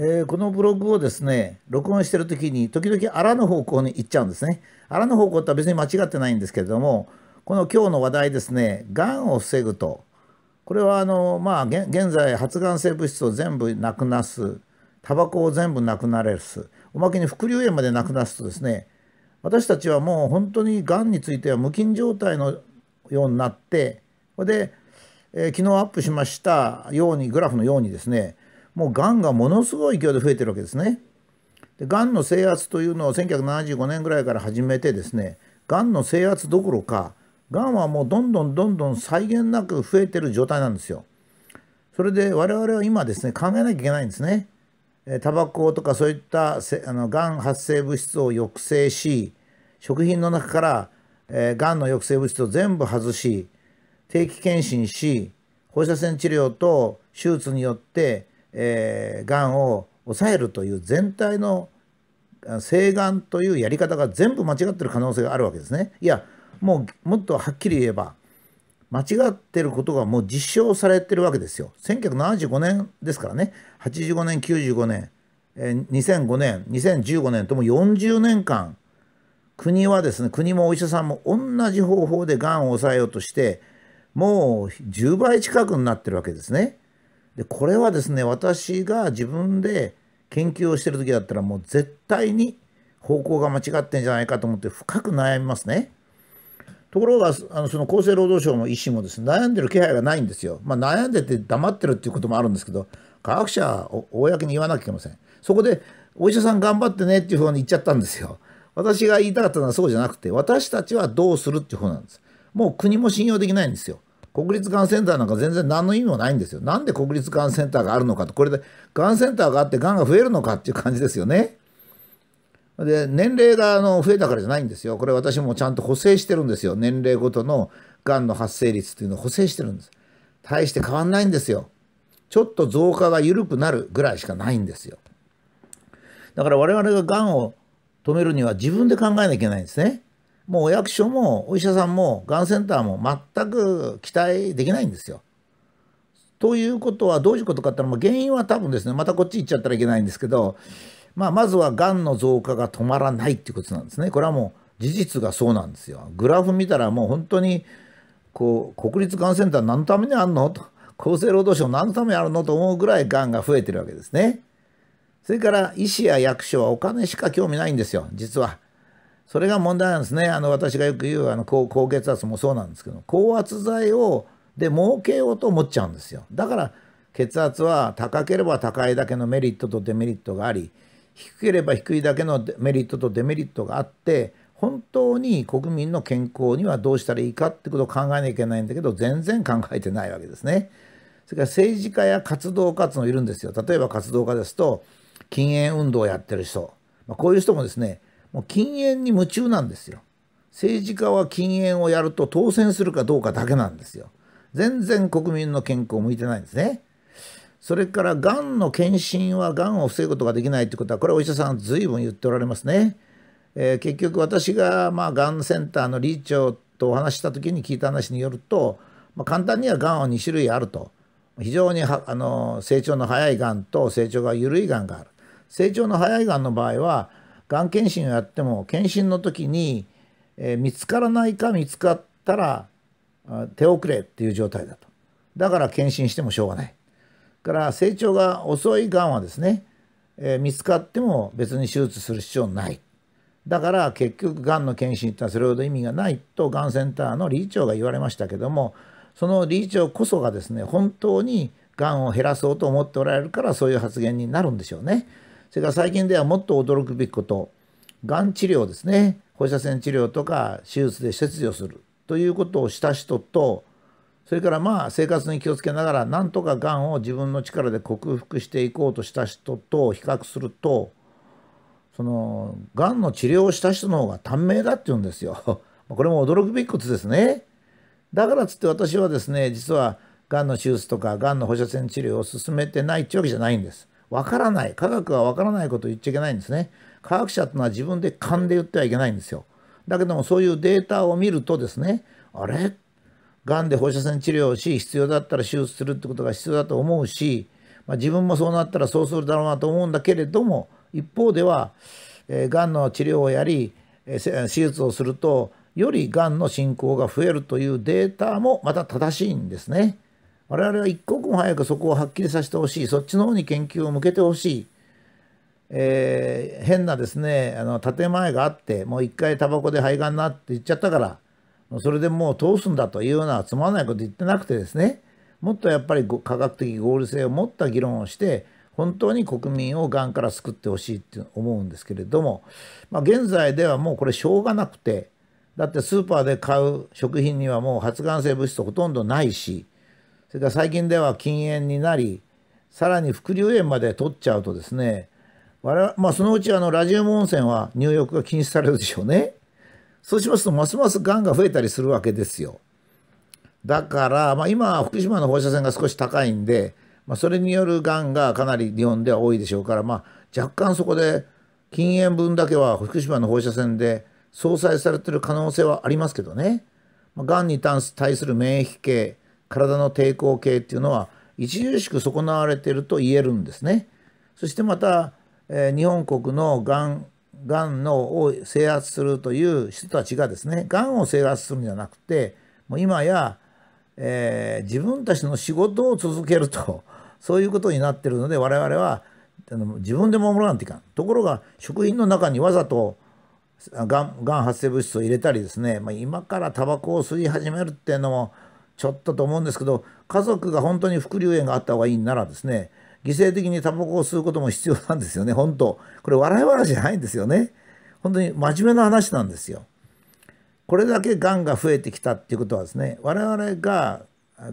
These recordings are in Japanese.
えー、このブログをですね、録音してる時に、時々あら方向に行っちゃうんですね。あら方向とは別に間違ってないんですけれども、この今日の話題ですね、がんを防ぐと。これはあの、まあ、現在、発がん性物質を全部なくなす、タバコを全部なくなれす、おまけに副流炎までなくなすとですね、私たちはもう本当にがんについては無菌状態のようになって、それで、えー、昨日アップしましたように、グラフのようにですね、もうがんがものすごい勢いで増えてるわけですね。でがんの制圧というのを1975年ぐらいから始めてですねがんの制圧どころかがんはもうどんどんどんどん際限なく増えてる状態なんですよ。それで我々は今ですね考えなきゃいけないんですね。タバコとかそういったせあのがん発生物質を抑制し食品の中からえー、がんの抑制物質を全部外し定期検診し放射線治療と手術によってがんを抑えるという全体の性がんというやり方が全部間違ってる可能性があるわけですね。いやもうもっとはっきり言えば間違ってることがもう実証されてるわけですよ。1975年ですからね85年95年2005年2015年とも40年間国はですね国もお医者さんも同じ方法でがんを抑えようとしてもう10倍近くになってるわけですね。でこれはですね私が自分で研究をしてる時だったらもう絶対に方向が間違ってんじゃないかと思って深く悩みますね。ところがあのその厚生労働省も医師もですね悩んでる気配がないんですよ。まあ、悩んでて黙ってるっていうこともあるんですけど科学者は公に言わなきゃいけません。そこでお医者さん頑張ってねっていううに言っちゃったんですよ。私が言いたかったのはそうじゃなくて私たちはどうするっていう方なんです。もう国も信用できないんですよ。国立がんセンターなんか全然何の意味もないんですよ。なんで国立がんセンターがあるのかと、これでがんセンターがあってがんが増えるのかっていう感じですよね。で、年齢があの増えたからじゃないんですよ。これ私もちゃんと補正してるんですよ。年齢ごとのがんの発生率っていうのを補正してるんです。大して変わんないんですよ。ちょっと増加が緩くなるぐらいしかないんですよ。だから我々ががんを止めるには自分で考えなきゃいけないんですね。もうお役所もお医者さんもがんセンターも全く期待できないんですよ。ということはどういうことかってのは原因は多分ですねまたこっち行っちゃったらいけないんですけど、まあ、まずはがんの増加が止まらないっていうことなんですねこれはもう事実がそうなんですよ。グラフ見たらもう本当にこう国立がんセンター何のためにあんのと厚生労働省何のためにあるのと思うぐらいがんが増えてるわけですね。それから医師や役所はお金しか興味ないんですよ実は。それが問題なんですね。あの、私がよく言う、あの、高高血圧もそうなんですけど、高圧剤を、で、儲けようと思っちゃうんですよ。だから、血圧は高ければ高いだけのメリットとデメリットがあり、低ければ低いだけのメリットとデメリットがあって、本当に国民の健康にはどうしたらいいかってことを考えなきゃいけないんだけど、全然考えてないわけですね。それから政治家や活動家ってのいるんですよ。例えば活動家ですと、禁煙運動をやってる人。まあ、こういう人もですね、もう禁煙に夢中なんですよ。政治家は禁煙をやると当選するかどうかだけなんですよ。全然国民の健康を向いてないんですね。それから、がんの検診はがんを防ぐことができないということは、これはお医者さんずいぶん言っておられますね。えー、結局私が、まあ、がんセンターの理事長とお話したときに聞いた話によると、まあ、簡単にはがんは2種類あると。非常にあの成長の早いがんと成長が緩いがんがある。成長の早いがんの場合はがん検診をやっても検診の時に、えー、見つからないか見つかったら手遅れっていう状態だとだから検診してもしょうがないから成長が遅いがんはですね、えー、見つかっても別に手術する必要ないだから結局がんの検診ってのはそれほど意味がないとがんセンターの理事長が言われましたけどもその理事長こそがですね本当にがんを減らそうと思っておられるからそういう発言になるんでしょうね。それから最近ではもっと驚くべきこと、がん治療ですね。放射線治療とか手術で切除するということをした人と、それからまあ生活に気をつけながらなんとかがんを自分の力で克服していこうとした人と比較すると、そのがんの治療をした人の方が短命だって言うんですよ。これも驚くべきことですね。だからつって私はですね、実はがんの手術とかがんの放射線治療を進めてないってわけじゃないんです。わからない科学はわからないことを言っちゃいけないんですね科学者っていうのは自分で勘で言ってはいけないんですよだけどもそういうデータを見るとですねあれがんで放射線治療をし必要だったら手術するってことが必要だと思うし、まあ、自分もそうなったらそうするだろうなと思うんだけれども一方では、えがんの治療をやり、え手術をするとよりがんの進行が増えるというデータもまた正しいんですね。我々は一刻も早くそこをはっきりさせてほしい、そっちの方に研究を向けてほしい。えー、変なですねあの建前があってもう一回タバコで肺がんなって言っちゃったからそれでもう通すんだというようなつまらないこと言ってなくてですねもっとやっぱり科学的合理性を持った議論をして本当に国民をがんから救ってほしいって思うんですけれども、まあ、現在ではもうこれしょうがなくてだってスーパーで買う食品にはもう発がん性物質ほとんどないしそれから最近では禁煙になりさらに副流煙まで取っちゃうとですね我まあ、そのうちあのラジウム温泉は入浴が禁止されるでしょうね。そうしますとますますがんが増えたりするわけですよ。だから、まあ、今福島の放射線が少し高いんで、まあ、それによるがんがかなり日本では多いでしょうから、まあ、若干そこで禁煙分だけは福島の放射線で相殺されてる可能性はありますけどね。まあ、がんに対する免疫系体の抵抗系っていうのは著しく損なわれていると言えるんですね。そしてまた、えー、日本国のがんがんのを制圧するという人たちがですねがんを制圧するんじゃなくてもう今や、えー、自分たちの仕事を続けるとそういうことになってるので我々はあの自分で守らないといかんところが食品の中にわざとがんがん発生物質を入れたりですね、まあ、今からタバコを吸い始めるっていうのもちょっとと思うんですけど家族が本当に副流煙があった方がいいならですね犠牲的にタバコを吸うことも必要なんですよね本当これ笑い話じゃないんですよね本当に真面目な話なんですよこれだけがんが増えてきたっていうことはですね我々が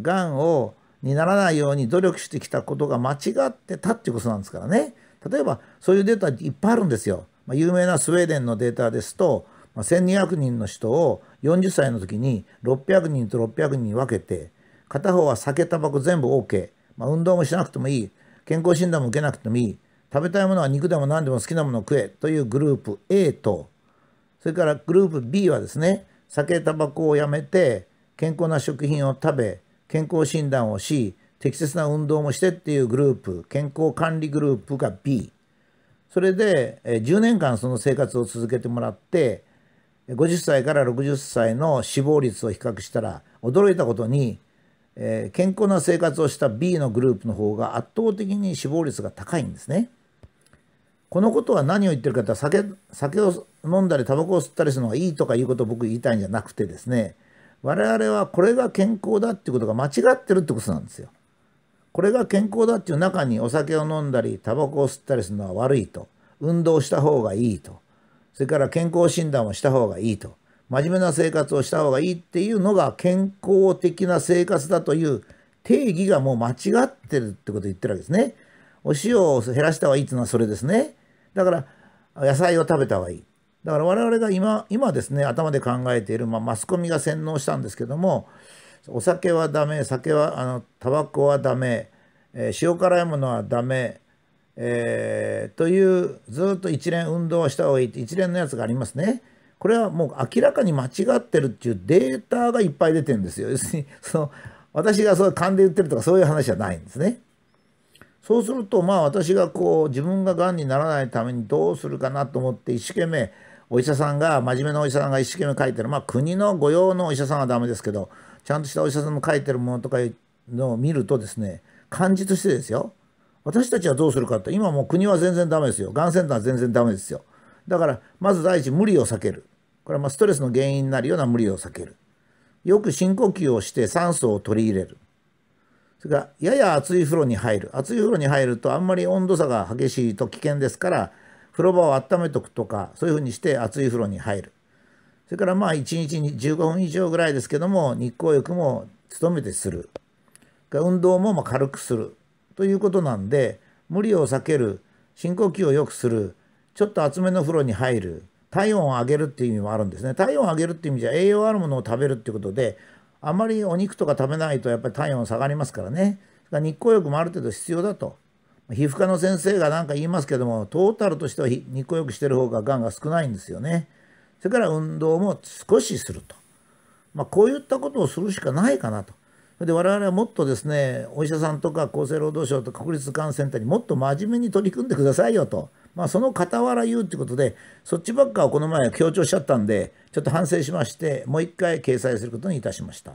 がんをにならないように努力してきたことが間違ってたっていうことなんですからね例えばそういうデータいっぱいあるんですよ、まあ、有名なスウェーデンのデータですと、まあ、1200人の人を40歳の時に600人と600人に分けて片方は酒タバコ全部 OK、まあ、運動もしなくてもいい健康診断も受けなくてもいい食べたいものは肉でも何でも好きなものを食えというグループ A とそれからグループ B はですね酒タバコをやめて健康な食品を食べ健康診断をし適切な運動もしてっていうグループ健康管理グループが B それで10年間その生活を続けてもらって50歳から60歳の死亡率を比較したら驚いたことに、えー、健康な生活をした B のグループの方が圧倒的に死亡率が高いんですね。このことは何を言ってるかって酒酒を飲んだりタバコを吸ったりするのがいいとかいうことを僕言いたいんじゃなくてですね我々はこれが健康だっていうことが間違ってるってことなんですよ。これが健康だっていう中にお酒を飲んだりタバコを吸ったりするのは悪いと運動した方がいいとそれから健康診断をした方がいいと。真面目な生活をした方がいいっていうのが健康的な生活だという定義がもう間違ってるってことを言ってるわけですね。お塩を減らした方がいいっていうのはそれですね。だから野菜を食べた方がいい。だから我々が今、今ですね、頭で考えている、まあ、マスコミが洗脳したんですけども、お酒はダメ、酒は、あの、タバコはダメ、えー、塩辛いものはダメ、えー、というずっと一連運動をした方がいいって一連のやつがありますね。これはもう明らかに間違ってるっていうデータがいっぱい出てるんですよ。要するにその私がそう勘で言ってるとかそういう話じゃないんですね。そうするとまあ私がこう自分ががんにならないためにどうするかなと思って一生懸命お医者さんが真面目なお医者さんが一生懸命書いてるまあ国の御用のお医者さんは駄目ですけどちゃんとしたお医者さんの書いてるものとかのを見るとですね感じとしてですよ私たちはどうするかって、今もう国は全然ダメですよ。がんセンターは全然ダメですよ。だから、まず第一、無理を避ける。これはまストレスの原因になるような無理を避ける。よく深呼吸をして酸素を取り入れる。それから、やや暑い風呂に入る。暑い風呂に入ると、あんまり温度差が激しいと危険ですから、風呂場を温めとくとか、そういうふうにして暑い風呂に入る。それからまあ1日に15分以上ぐらいですけども、日光浴も努めてする。運動もま軽くする。ということなんで無理を避ける深呼吸を良くするちょっと厚めの風呂に入る体温を上げるっていう意味もあるんですね体温を上げるっていう意味じゃ栄養あるものを食べるっていうことであまりお肉とか食べないとやっぱり体温下がりますからねから日光浴もある程度必要だと皮膚科の先生が何か言いますけどもトータルとしては日光浴してる方が癌が少ないんですよねそれから運動も少しすると、まあ、こういったことをするしかないかなとそれで我々はもっとですねお医者さんとか厚生労働省とか国立感染センターにもっと真面目に取り組んでくださいよと、まあ、その傍ら言うということでそっちばっかをこの前強調しちゃったんでちょっと反省しましてもう一回掲載することにいたしました。